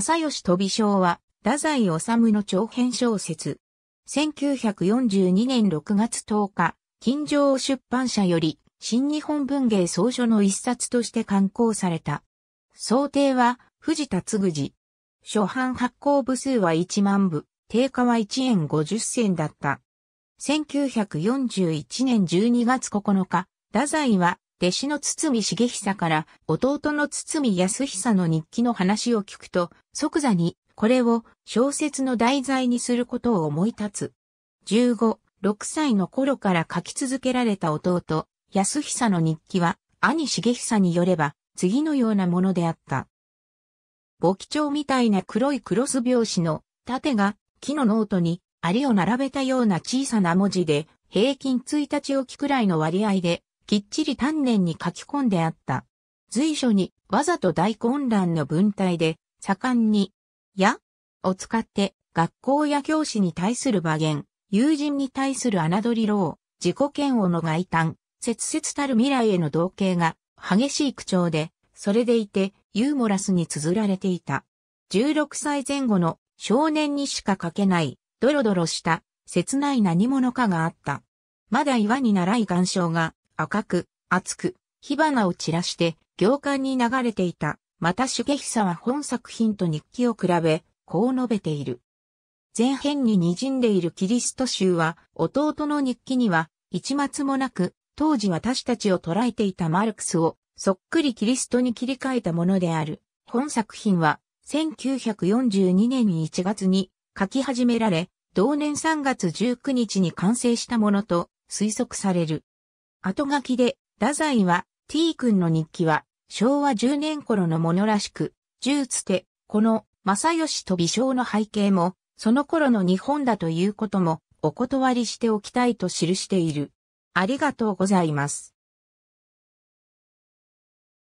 正義飛将は、太宰治の長編小説。1942年6月10日、金城出版社より、新日本文芸総書の一冊として刊行された。想定は、藤田嗣次。初版発行部数は1万部、定価は1円50銭だった。1941年12月9日、太宰は、弟子の堤重久から弟の堤康久の日記の話を聞くと、即座にこれを小説の題材にすることを思い立つ。15、6歳の頃から書き続けられた弟、安久の日記は、兄重久によれば、次のようなものであった。簿記帳みたいな黒いクロス拍子の、縦が木のノートに、ありを並べたような小さな文字で、平均1日置きくらいの割合で、きっちり丹念に書き込んであった。随所にわざと大混乱の文体で、盛んに、や、を使って、学校や教師に対する馬言、友人に対する侮り老、自己嫌悪の外端、切々たる未来への同型が、激しい口調で、それでいて、ユーモラスに綴られていた。16歳前後の少年にしか書けない、ドロドロした、切ない何者かがあった。まだ岩にらい岩礁が、赤く、厚く、火花を散らして、行間に流れていた。また重久は本作品と日記を比べ、こう述べている。前編に滲んでいるキリスト集は、弟の日記には、一末もなく、当時私たちを捉えていたマルクスを、そっくりキリストに切り替えたものである。本作品は、1942年に1月に書き始められ、同年3月19日に完成したものと推測される。後書きで、太宰は、t 君の日記は、昭和10年頃のものらしく、十つて、この、正義と微笑の背景も、その頃の日本だということも、お断りしておきたいと記している。ありがとうございます。